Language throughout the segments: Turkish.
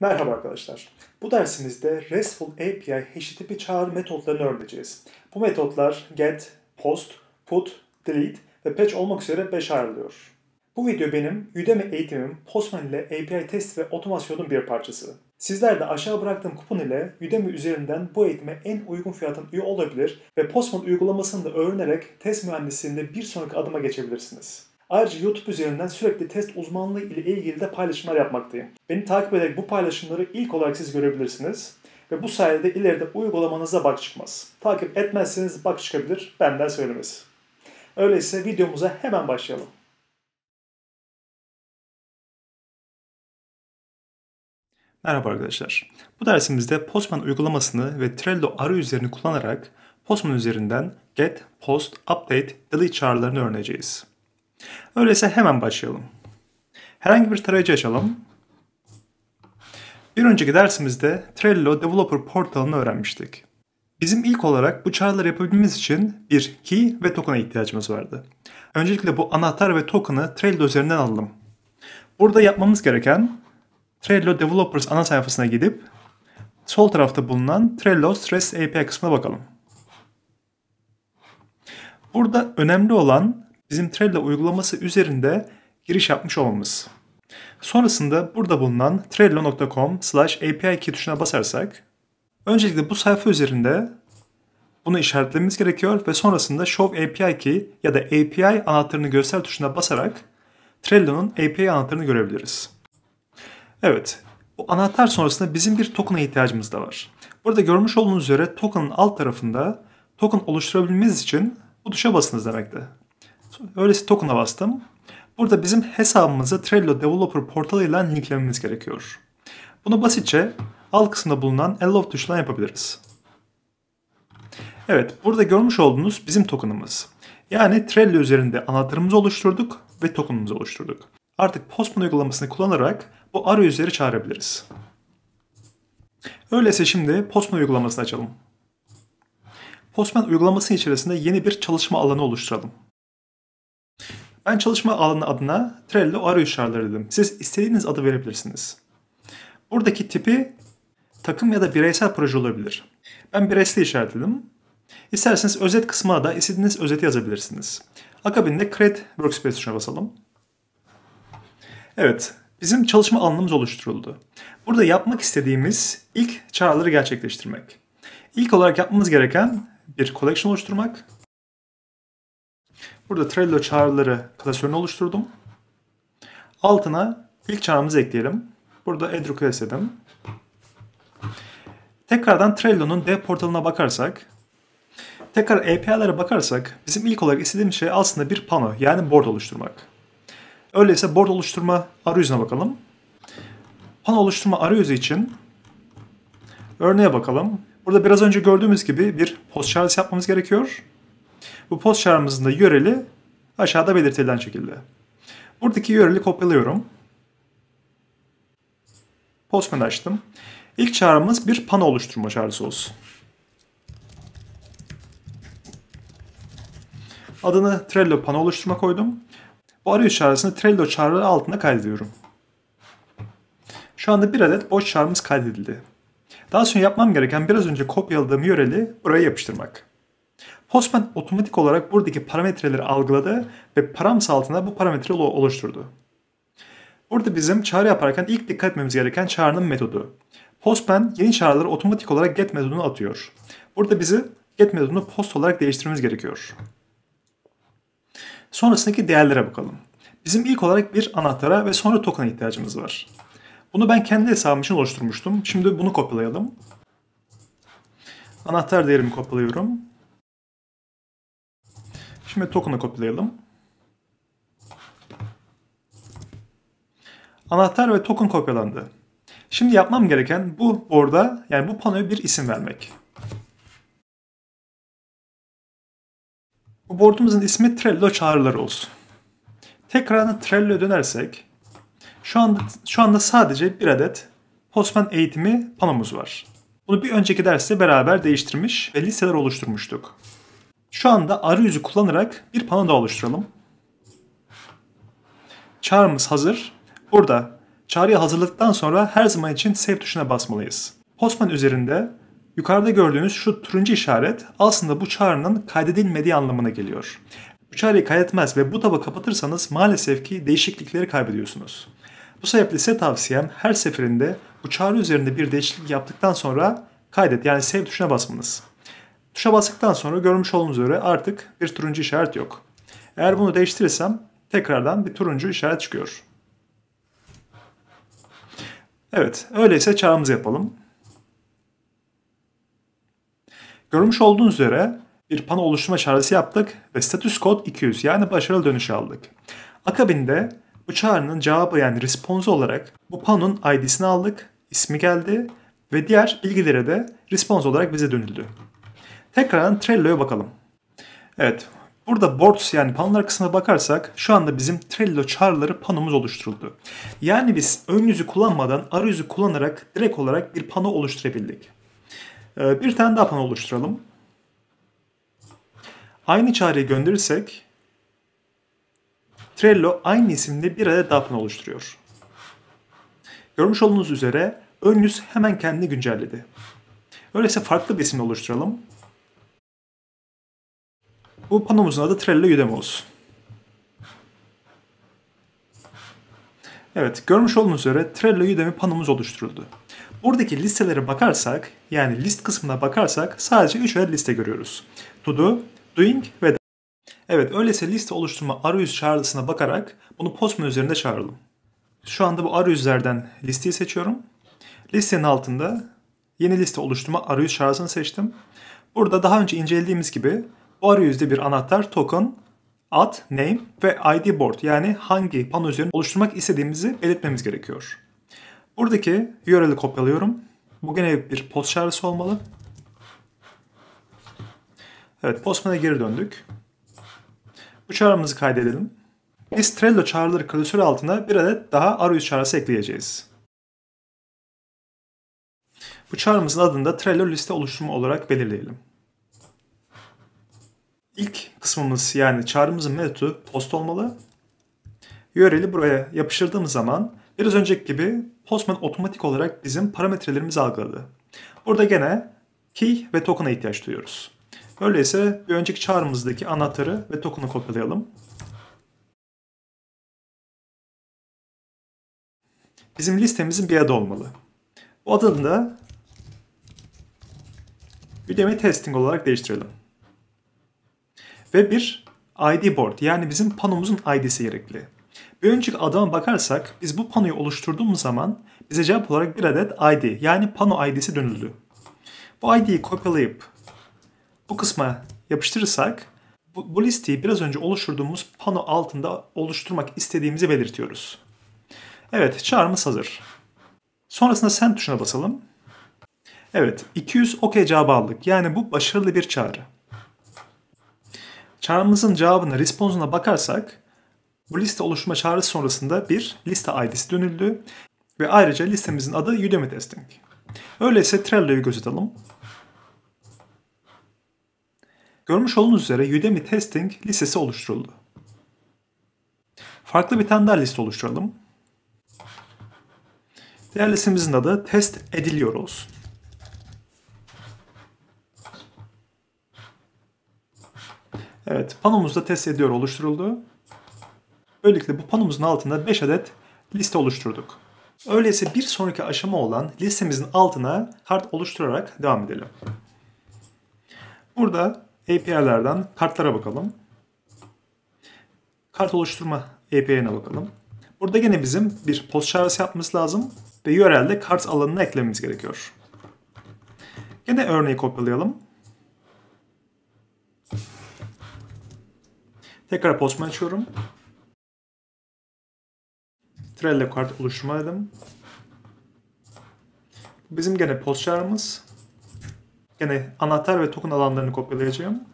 Merhaba arkadaşlar. Bu dersimizde RESTful API HTTP çağrı metotlarını öğreneceğiz. Bu metotlar get, post, put, delete ve patch olmak üzere 5 ayrılıyor. Bu video benim Udemy eğitimim Postman ile API test ve otomasyonun bir parçası. Sizler de aşağı bıraktığım kupon ile Udemy üzerinden bu eğitime en uygun fiyatın üye olabilir ve Postman uygulamasını da öğrenerek test mühendisliğinde bir sonraki adıma geçebilirsiniz. Ayrıca YouTube üzerinden sürekli test uzmanlığı ile ilgili de paylaşımlar yapmaktayım. Beni takip ederek bu paylaşımları ilk olarak siz görebilirsiniz ve bu sayede ileride uygulamanıza bak çıkmaz. Takip etmezseniz bak çıkabilir, benden söylemesi. Öyleyse videomuza hemen başlayalım. Merhaba arkadaşlar. Bu dersimizde Postman uygulamasını ve Trello arayüzlerini kullanarak Postman üzerinden get, post, update, delete çağrılarını öğreneceğiz. Öyleyse hemen başlayalım. Herhangi bir tarayıcı açalım. Bir önceki dersimizde Trello Developer Portal'ını öğrenmiştik. Bizim ilk olarak bu çağrıları yapabilmemiz için bir key ve token'a ihtiyacımız vardı. Öncelikle bu anahtar ve token'ı Trello üzerinden alalım. Burada yapmamız gereken Trello Developers ana sayfasına gidip sol tarafta bulunan Trello Stress API kısmına bakalım. Burada önemli olan bizim Trello uygulaması üzerinde giriş yapmış olmamız. Sonrasında burada bulunan trello.com slash API key tuşuna basarsak öncelikle bu sayfa üzerinde bunu işaretlememiz gerekiyor ve sonrasında Show API Key ya da API anahtarını göster tuşuna basarak Trello'nun API anahtarını görebiliriz. Evet, bu anahtar sonrasında bizim bir token'a ihtiyacımız da var. Burada görmüş olduğunuz üzere token'ın alt tarafında token oluşturabilmeniz için bu tuşa basınız demekte. Öylesi token'a bastım. Burada bizim hesabımızı Trello Developer Portal ile linklememiz gerekiyor. Bunu basitçe alt kısımda bulunan allow tuşundan yapabiliriz. Evet, burada görmüş olduğunuz bizim token'ımız. Yani Trello üzerinde anahtarımızı oluşturduk ve token'ımızı oluşturduk. Artık Postman uygulamasını kullanarak bu arayüzleri çağırabiliriz. Öyleyse şimdi Postman uygulamasını açalım. Postman uygulaması içerisinde yeni bir çalışma alanı oluşturalım. Ben çalışma alanı adına Trello arayış şarları dedim. Siz istediğiniz adı verebilirsiniz. Buradaki tipi takım ya da bireysel proje olabilir. Ben bireysel işaretledim. İsterseniz özet kısmına da istediğiniz özeti yazabilirsiniz. Akabinde Create Workspace tuşuna basalım. Evet, bizim çalışma alanımız oluşturuldu. Burada yapmak istediğimiz ilk çağrıları gerçekleştirmek. İlk olarak yapmamız gereken bir collection oluşturmak Burada Trello çağrıları klasörünü oluşturdum. Altına ilk çağrımızı ekleyelim. Burada add request dedim. Tekrardan Trello'nun dev portalına bakarsak, tekrar API'lere bakarsak bizim ilk olarak istediğimiz şey aslında bir pano yani board oluşturmak. Öyleyse board oluşturma arayüzüne bakalım. Pano oluşturma arayüzü için örneğe bakalım. Burada biraz önce gördüğümüz gibi bir post çağrısı yapmamız gerekiyor. Bu post çağrımızın da yöreli aşağıda belirtilen şekilde. Buradaki yöreli kopyalıyorum. Postman açtım. İlk çağrımız bir pano oluşturma çağrısı olsun. Adını Trello pano oluşturma koydum. Bu arayüz çağrısını Trello çağrıları altına kaydediyorum. Şu anda bir adet boş çağrımız kaydedildi. Daha sonra yapmam gereken biraz önce kopyaladığım yöreli buraya yapıştırmak. Hostman otomatik olarak buradaki parametreleri algıladı ve params altında bu parametreyi oluşturdu. Burada bizim çağrı yaparken ilk dikkat etmemiz gereken çağrının metodu. Postman yeni çağrıları otomatik olarak get metoduna atıyor. Burada bizi get metodunu post olarak değiştirmemiz gerekiyor. Sonrasındaki değerlere bakalım. Bizim ilk olarak bir anahtara ve sonra token'a ihtiyacımız var. Bunu ben kendi hesabım için oluşturmuştum. Şimdi bunu kopyalayalım. Anahtar değerimi kopyalıyorum. Şimdi token'ı kopyalayalım. Anahtar ve token kopyalandı. Şimdi yapmam gereken bu orada yani bu panoya bir isim vermek. Bu board'umuzun ismi Trello çağrıları olsun. Tekrar Trello'ya dönersek şu anda, şu anda sadece bir adet Postman eğitimi panomuz var. Bunu bir önceki derste beraber değiştirmiş ve listeler oluşturmuştuk. Şu anda arayüzü kullanarak bir pano da oluşturalım. Çağrımız hazır. Burada çağrıya hazırladıktan sonra her zaman için save tuşuna basmalıyız. Postman üzerinde yukarıda gördüğünüz şu turuncu işaret aslında bu çağrının kaydedilmediği anlamına geliyor. Bu çağrıyı kaydetmez ve bu taba kapatırsanız maalesef ki değişiklikleri kaybediyorsunuz. Bu sebeple size tavsiyem her seferinde bu çağrı üzerinde bir değişiklik yaptıktan sonra kaydet yani save tuşuna basmanız. Tuşa bastıktan sonra görmüş olduğunuz üzere artık bir turuncu işaret yok. Eğer bunu değiştirirsem tekrardan bir turuncu işaret çıkıyor. Evet, öyleyse çağrımızı yapalım. Görmüş olduğunuz üzere bir pano oluşturma çağrısı yaptık ve status kod 200 yani başarılı dönüş aldık. Akabinde bu çağrının cevabı yani response olarak bu panonun ID'sini aldık, ismi geldi ve diğer bilgilere de response olarak bize dönüldü. Tekrardan Trello'ya bakalım. Evet Burada boards yani panolar kısmına bakarsak şu anda bizim Trello çağrıları panomuz oluşturuldu. Yani biz ön yüzü kullanmadan arayüzü kullanarak direkt olarak bir pano oluşturabildik. Ee, bir tane daha pano oluşturalım. Aynı çağrıyı gönderirsek Trello aynı isimde bir adet daha pano oluşturuyor. Görmüş olduğunuz üzere ön yüz hemen kendini güncelledi. Öyleyse farklı bir isim oluşturalım. Bu panomuzun adı Trello Udemy olsun. Evet, görmüş olduğunuz üzere Trello Udemy panomuz oluşturuldu. Buradaki listelere bakarsak, yani list kısmına bakarsak sadece 3 adet liste görüyoruz. To do, doing ve Evet, öyleyse liste oluşturma arayüz çağrısına bakarak bunu Postman üzerinde çağıralım. Şu anda bu arayüzlerden listeyi seçiyorum. Listenin altında yeni liste oluşturma arayüz çağrısını seçtim. Burada daha önce incelediğimiz gibi bu arayüzde bir anahtar token, ad, name ve ID board yani hangi pano üzerine oluşturmak istediğimizi belirtmemiz gerekiyor. Buradaki URL'i kopyalıyorum. Bu gene bir post çağrısı olmalı. Evet Postman'a geri döndük. Bu çağrımızı kaydedelim. Biz Trello çağrıları klasörü altına bir adet daha arayüz çağrısı ekleyeceğiz. Bu çağrımızın adını da Trello liste oluşturma olarak belirleyelim. İlk kısmımız yani çağrımızın metodu post olmalı. URL'i buraya yapıştırdığımız zaman biraz önceki gibi Postman otomatik olarak bizim parametrelerimizi algıladı. Burada gene key ve token'a ihtiyaç duyuyoruz. Öyleyse bir önceki çağrımızdaki anahtarı ve token'ı kopyalayalım. Bizim listemizin bir adı olmalı. Bu adını da Udemy Testing olarak değiştirelim ve bir ID board yani bizim panomuzun ID'si gerekli. Bir önceki adama bakarsak biz bu panoyu oluşturduğumuz zaman bize cevap olarak bir adet ID yani pano ID'si dönüldü. Bu ID'yi kopyalayıp bu kısma yapıştırırsak bu, bu listeyi biraz önce oluşturduğumuz pano altında oluşturmak istediğimizi belirtiyoruz. Evet çağrımız hazır. Sonrasında send tuşuna basalım. Evet 200 OK cevabı aldık yani bu başarılı bir çağrı. Çağrımızın cevabına, responsuna bakarsak bu liste oluşma çağrısı sonrasında bir liste ID'si dönüldü ve ayrıca listemizin adı Udemy Testing. Öyleyse Trello'yu gözetelim. Görmüş olduğunuz üzere Udemy Testing listesi oluşturuldu. Farklı bir tane daha liste oluşturalım. Diğer listemizin adı test ediliyor olsun. Evet panomuzda test ediyor oluşturuldu. Böylelikle bu panomuzun altında 5 adet liste oluşturduk. Öyleyse bir sonraki aşama olan listemizin altına kart oluşturarak devam edelim. Burada API'lerden kartlara bakalım. Kart oluşturma API'ne bakalım. Burada yine bizim bir post çağrısı yapmamız lazım ve URL'de kart alanına eklememiz gerekiyor. Yine örneği kopyalayalım. Tekrar Postman açıyorum. Trello kart oluşturma dedim. Bizim gene post çağrımız. Gene anahtar ve token alanlarını kopyalayacağım.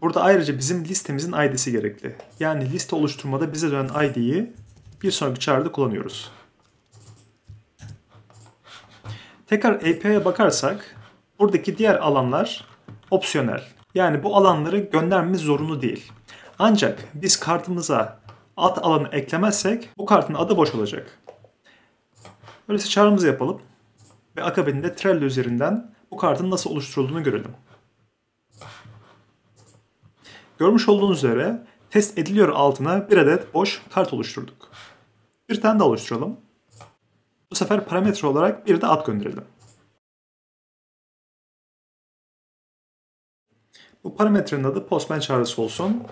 Burada ayrıca bizim listemizin ID'si gerekli. Yani liste oluşturmada bize dönen ID'yi bir sonraki çağrıda kullanıyoruz. Tekrar API'ye bakarsak buradaki diğer alanlar opsiyonel. Yani bu alanları göndermemiz zorunlu değil. Ancak biz kartımıza at alanı eklemezsek bu kartın adı boş olacak. Öyleyse çağrımızı yapalım ve akabinde Trello üzerinden bu kartın nasıl oluşturulduğunu görelim. Görmüş olduğunuz üzere test ediliyor altına bir adet boş kart oluşturduk. Bir tane de oluşturalım. Bu sefer parametre olarak bir de at gönderelim. Bu parametrenin adı postman çağrısı olsun.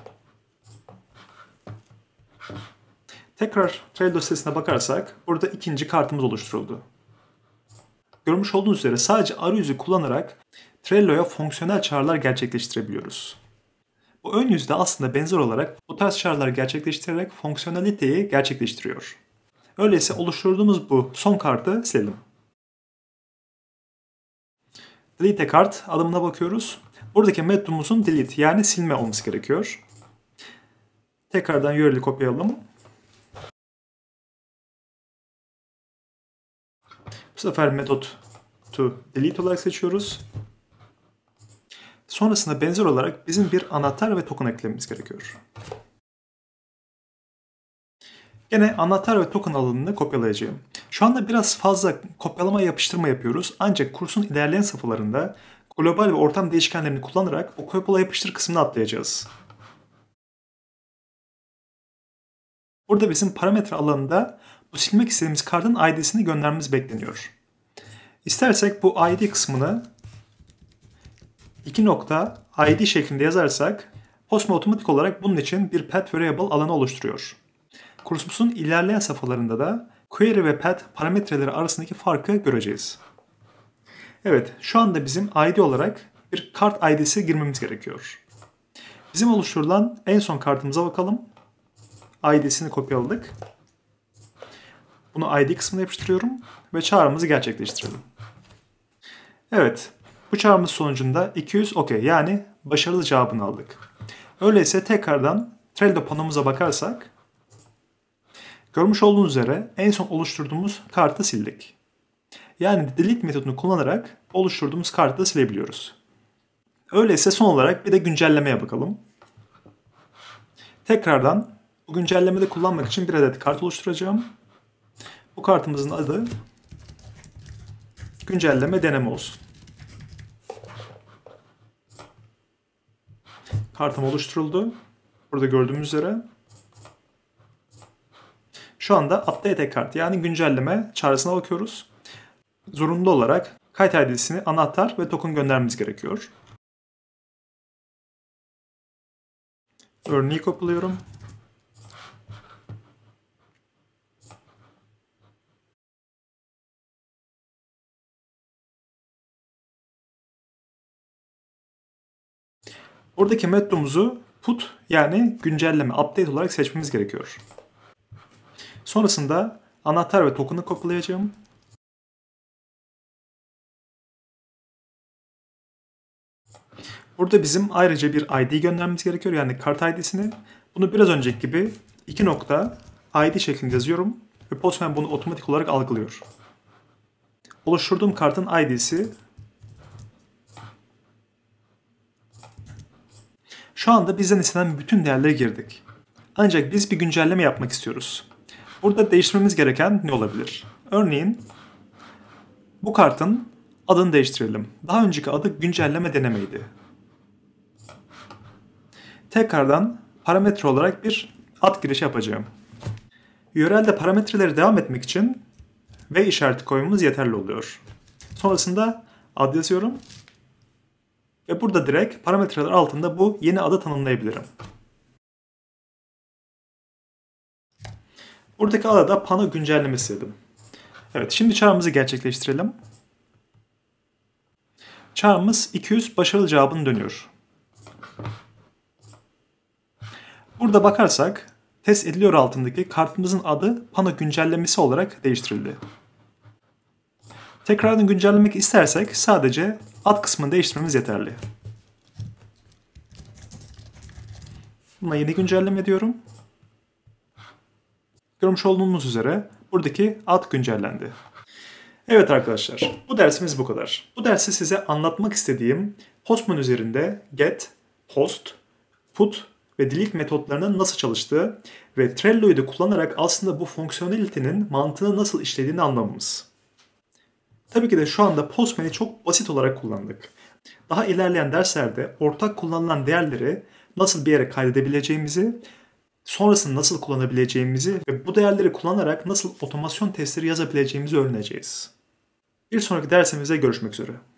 Tekrar Trello dosyasına bakarsak burada ikinci kartımız oluşturuldu. Görmüş olduğunuz üzere sadece arayüzü kullanarak Trello'ya fonksiyonel çağrılar gerçekleştirebiliyoruz. Bu ön yüzde aslında benzer olarak bu tarz çağrılar gerçekleştirerek fonksiyonaliteyi gerçekleştiriyor. Öyleyse oluşturduğumuz bu son kartı silelim. Delete kart adımına bakıyoruz. Buradaki metnumuzun delete yani silme olması gerekiyor. Tekrardan URL'i kopyalayalım. Bu sefer metot to delete olarak seçiyoruz. Sonrasında benzer olarak bizim bir anahtar ve token eklememiz gerekiyor. Yine anahtar ve token alanını kopyalayacağım. Şu anda biraz fazla kopyalama yapıştırma yapıyoruz ancak kursun ilerleyen safhalarında global ve ortam değişkenlerini kullanarak o kopyala yapıştır kısmına atlayacağız. Burada bizim parametre alanında bu silmek istediğimiz kartın ID'sini göndermemiz bekleniyor. İstersek bu ID kısmını 2 nokta ID şeklinde yazarsak Postma otomatik olarak bunun için bir path variable alanı oluşturuyor. Kursumuzun ilerleyen safhalarında da query ve path parametreleri arasındaki farkı göreceğiz. Evet, şu anda bizim ID olarak bir kart ID'si girmemiz gerekiyor. Bizim oluşturulan en son kartımıza bakalım. ID'sini kopyaladık. Bunu ID kısmına yapıştırıyorum ve çağrımızı gerçekleştirelim. Evet, bu çağrımız sonucunda 200 OK yani başarılı cevabını aldık. Öyleyse tekrardan Trello panomuza bakarsak görmüş olduğunuz üzere en son oluşturduğumuz kartı sildik. Yani delete metodunu kullanarak oluşturduğumuz kartı da silebiliyoruz. Öyleyse son olarak bir de güncellemeye bakalım. Tekrardan bu güncellemede kullanmak için bir adet kart oluşturacağım. Bu kartımızın adı güncelleme deneme olsun. Kartım oluşturuldu. Burada gördüğümüz üzere. Şu anda update kart yani güncelleme çağrısına bakıyoruz zorunlu olarak kayıt ID'sini anahtar ve token göndermemiz gerekiyor. Örneği kopyalıyorum. Buradaki metodumuzu put yani güncelleme, update olarak seçmemiz gerekiyor. Sonrasında anahtar ve token'ı kopyalayacağım. Burada bizim ayrıca bir ID göndermemiz gerekiyor. Yani kart ID'sini. Bunu biraz önceki gibi 2 nokta ID şeklinde yazıyorum. Ve Postman bunu otomatik olarak algılıyor. Oluşturduğum kartın ID'si Şu anda bizden istenen bütün değerlere girdik. Ancak biz bir güncelleme yapmak istiyoruz. Burada değiştirmemiz gereken ne olabilir? Örneğin bu kartın adını değiştirelim. Daha önceki adı güncelleme denemeydi tekrardan parametre olarak bir at giriş yapacağım. URL'de parametreleri devam etmek için V işareti koymamız yeterli oluyor. Sonrasında ad yazıyorum. Ve burada direkt parametreler altında bu yeni adı tanımlayabilirim. Buradaki ada da pano güncellemesi dedim. Evet şimdi çağrımızı gerçekleştirelim. Çağrımız 200 başarılı cevabını dönüyor. Burada bakarsak test ediliyor altındaki kartımızın adı pano güncellemesi olarak değiştirildi. Tekrardan güncellemek istersek sadece ad kısmını değiştirmemiz yeterli. Buna yeni güncelleme diyorum. Görmüş olduğunuz üzere buradaki ad güncellendi. Evet arkadaşlar, bu dersimiz bu kadar. Bu dersi size anlatmak istediğim Postman üzerinde get, post, put ve delete metotlarının nasıl çalıştığı ve Trello'yu da kullanarak aslında bu fonksiyonelitenin mantığını nasıl işlediğini anlamamız. Tabii ki de şu anda Postman'i çok basit olarak kullandık. Daha ilerleyen derslerde ortak kullanılan değerleri nasıl bir yere kaydedebileceğimizi, sonrasını nasıl kullanabileceğimizi ve bu değerleri kullanarak nasıl otomasyon testleri yazabileceğimizi öğreneceğiz. Bir sonraki dersimize görüşmek üzere.